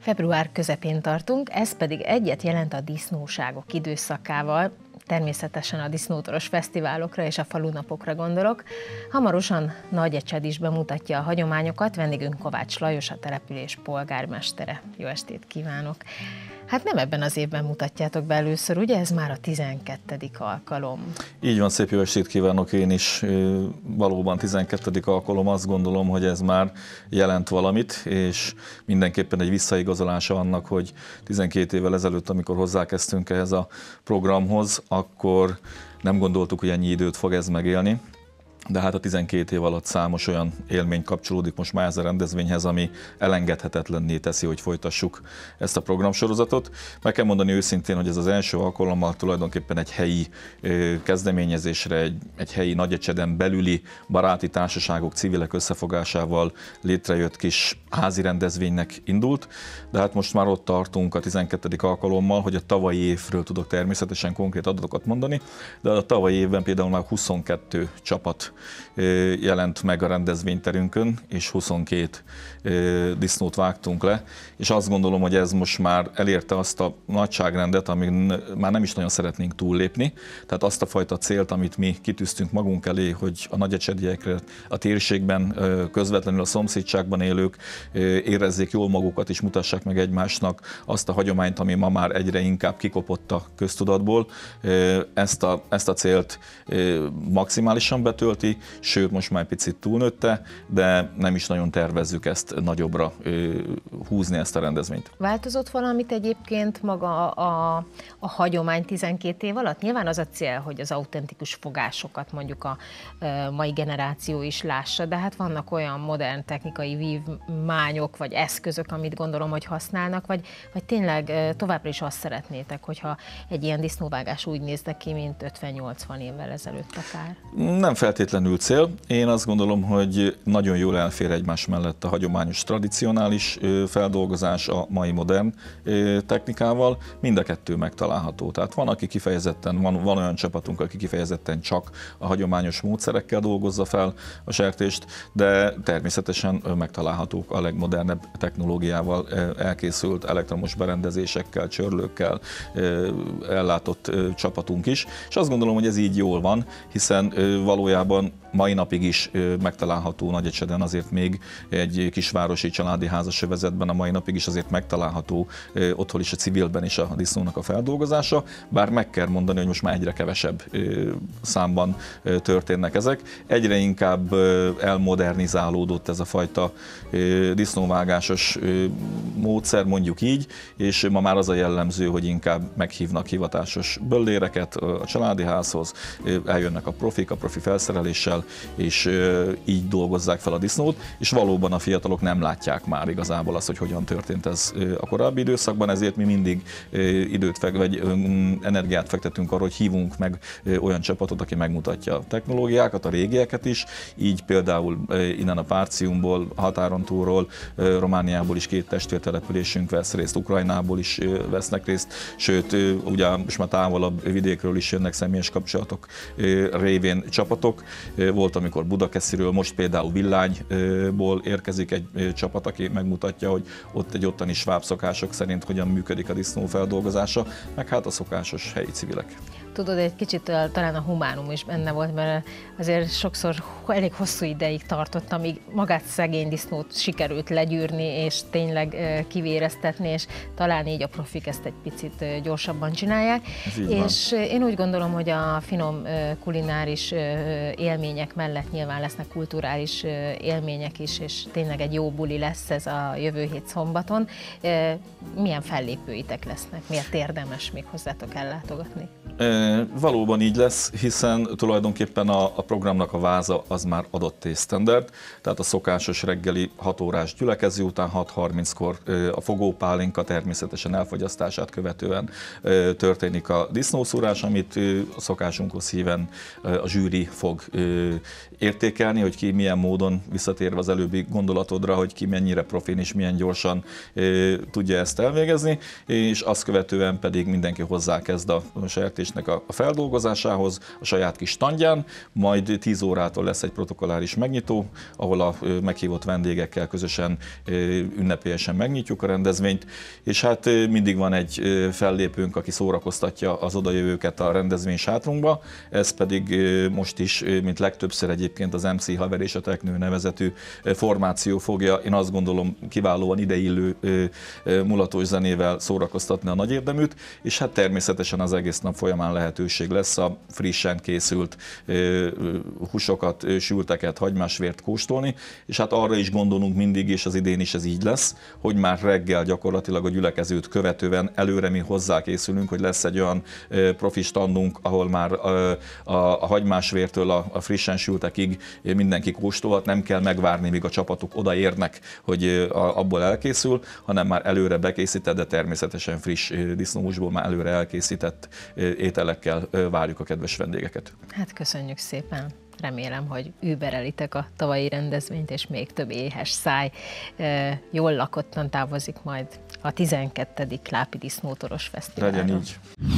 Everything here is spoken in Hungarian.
Február közepén tartunk, ez pedig egyet jelent a disznóságok időszakával, természetesen a disznótoros fesztiválokra és a falunapokra gondolok. Hamarosan Nagy Ecsed is bemutatja a hagyományokat, vendégünk Kovács Lajos, a település polgármestere. Jó estét kívánok! Hát nem ebben az évben mutatjátok be először, ugye ez már a 12. alkalom. Így van, szép jó estét kívánok én is. Valóban 12. alkalom, azt gondolom, hogy ez már jelent valamit, és mindenképpen egy visszaigazolása annak, hogy 12 évvel ezelőtt, amikor hozzákezdtünk ehhez a programhoz, akkor nem gondoltuk, hogy ennyi időt fog ez megélni, de hát a 12 év alatt számos olyan élmény kapcsolódik most már ez a rendezvényhez, ami elengedhetetlenné teszi, hogy folytassuk ezt a programsorozatot. Meg kell mondani őszintén, hogy ez az első alkalommal tulajdonképpen egy helyi kezdeményezésre, egy, egy helyi nagyecseden belüli baráti társaságok, civilek összefogásával létrejött kis házi rendezvénynek indult, de hát most már ott tartunk a 12. alkalommal, hogy a tavalyi évről tudok természetesen konkrét adatokat mondani, de a tavalyi évben például már 22 csapat jelent meg a rendezvényterünkön, és 22 disznót vágtunk le, és azt gondolom, hogy ez most már elérte azt a nagyságrendet, amit már nem is nagyon szeretnénk túllépni, tehát azt a fajta célt, amit mi kitűztünk magunk elé, hogy a nagyecsediekre, a térségben, közvetlenül a szomszédságban élők érezzék jól magukat, és mutassák meg egymásnak azt a hagyományt, ami ma már egyre inkább kikopott a köztudatból. Ezt a, ezt a célt maximálisan betölti, ki, sőt most már picit túlnőtte, de nem is nagyon tervezzük ezt nagyobbra húzni ezt a rendezvényt. Változott valamit egyébként maga a, a hagyomány 12 év alatt? Nyilván az a cél, hogy az autentikus fogásokat mondjuk a mai generáció is lássa, de hát vannak olyan modern technikai vívmányok vagy eszközök, amit gondolom, hogy használnak, vagy, vagy tényleg továbbra is azt szeretnétek, hogyha egy ilyen disznóvágás úgy néznek ki, mint 50-80 évvel ezelőtt akár? Nem feltétlenül feltétlenül cél. Én azt gondolom, hogy nagyon jól elfér egymás mellett a hagyományos, tradicionális feldolgozás a mai modern technikával. Mind a kettő megtalálható. Tehát van, aki kifejezetten, van, van olyan csapatunk, aki kifejezetten csak a hagyományos módszerekkel dolgozza fel a sertést, de természetesen megtalálhatók a legmodernebb technológiával elkészült elektromos berendezésekkel, csörlőkkel ellátott csapatunk is. És azt gondolom, hogy ez így jól van, hiszen valójában mai napig is megtalálható Nagyecseden, azért még egy kisvárosi családi házas övezetben a mai napig is azért megtalálható otthon is a civilben is a disznónak a feldolgozása, bár meg kell mondani, hogy most már egyre kevesebb számban történnek ezek. Egyre inkább elmodernizálódott ez a fajta disznóvágásos módszer, mondjuk így, és ma már az a jellemző, hogy inkább meghívnak hivatásos bölléreket a családi házhoz, eljönnek a profik, a profi felszerelés, kezeléssel, és így dolgozzák fel a disznót, és valóban a fiatalok nem látják már igazából azt, hogy hogyan történt ez a korábbi időszakban, ezért mi mindig időt, fek, vagy energiát fektetünk arra, hogy hívunk meg olyan csapatot, aki megmutatja a technológiákat, a régieket is, így például innen a Párciumból, határon túlról, Romániából is két testvértelepülésünk vesz részt, Ukrajnából is vesznek részt, sőt, ugye most már távolabb vidékről is jönnek személyes kapcsolatok révén csapatok, volt, amikor Budakesziről, most például Villányból érkezik egy csapat, aki megmutatja, hogy ott egy ottani sváb szokások szerint hogyan működik a feldolgozása, meg hát a szokásos helyi civilek. Tudod, egy kicsit talán a humánum is benne volt, mert azért sokszor elég hosszú ideig tartott, amíg magát szegény disznót sikerült legyűrni, és tényleg kivéreztetni, és talán így a profik ezt egy picit gyorsabban csinálják. És én úgy gondolom, hogy a finom kulináris élmények mellett nyilván lesznek kulturális élmények is, és tényleg egy jó buli lesz ez a jövő hét szombaton. Milyen fellépőitek lesznek? Miért érdemes még hozzátok ellátogatni? E, valóban így lesz, hiszen tulajdonképpen a, a programnak a váza az már adott és standard, tehát a szokásos reggeli 6 órás gyülekező után 6.30-kor a fogópálinka természetesen elfogyasztását követően történik a disznószúrás, amit a szokásunkhoz híven a zsűri fog értékelni, hogy ki milyen módon, visszatérve az előbbi gondolatodra, hogy ki mennyire profin és milyen gyorsan tudja ezt elvégezni, és azt követően pedig mindenki hozzákezd a sertésnek a feldolgozásához, a saját kis tandján, majd 10 órától lesz egy protokoláris megnyitó, ahol a meghívott vendégekkel közösen ünnepélyesen megnyitjuk a rendezvényt, és hát mindig van egy fellépőnk, aki szórakoztatja az odajövőket a rendezvény sátrunkba, ez pedig most is mint legtöbbször egyébként az MC haver és a teknő nevezetű eh, formáció fogja, én azt gondolom kiválóan ideillő eh, eh, mulatos zenével szórakoztatni a nagy érdeműt, és hát természetesen az egész nap folyamán lehetőség lesz a frissen készült húsokat, sülteket, hagymásvért kóstolni, és hát arra is gondolunk mindig, és az idén is ez így lesz, hogy már reggel gyakorlatilag a gyülekezőt követően előre mi hozzákészülünk, hogy lesz egy olyan profi standunk, ahol már a, hagymásvértől a, a frissen sültekig mindenki kóstolhat, nem kell megvárni, míg a csapatok odaérnek, hogy abból elkészül, hanem már előre bekészített, de természetesen friss disznóhúsból már előre elkészített ételekkel várjuk a kedves vendégeket. Hát köszönjük szépen! Remélem, hogy überelitek a tavalyi rendezvényt, és még több éhes száj jól lakottan távozik majd a 12. Lápi Disznótoros Fesztiválra. Legyen így.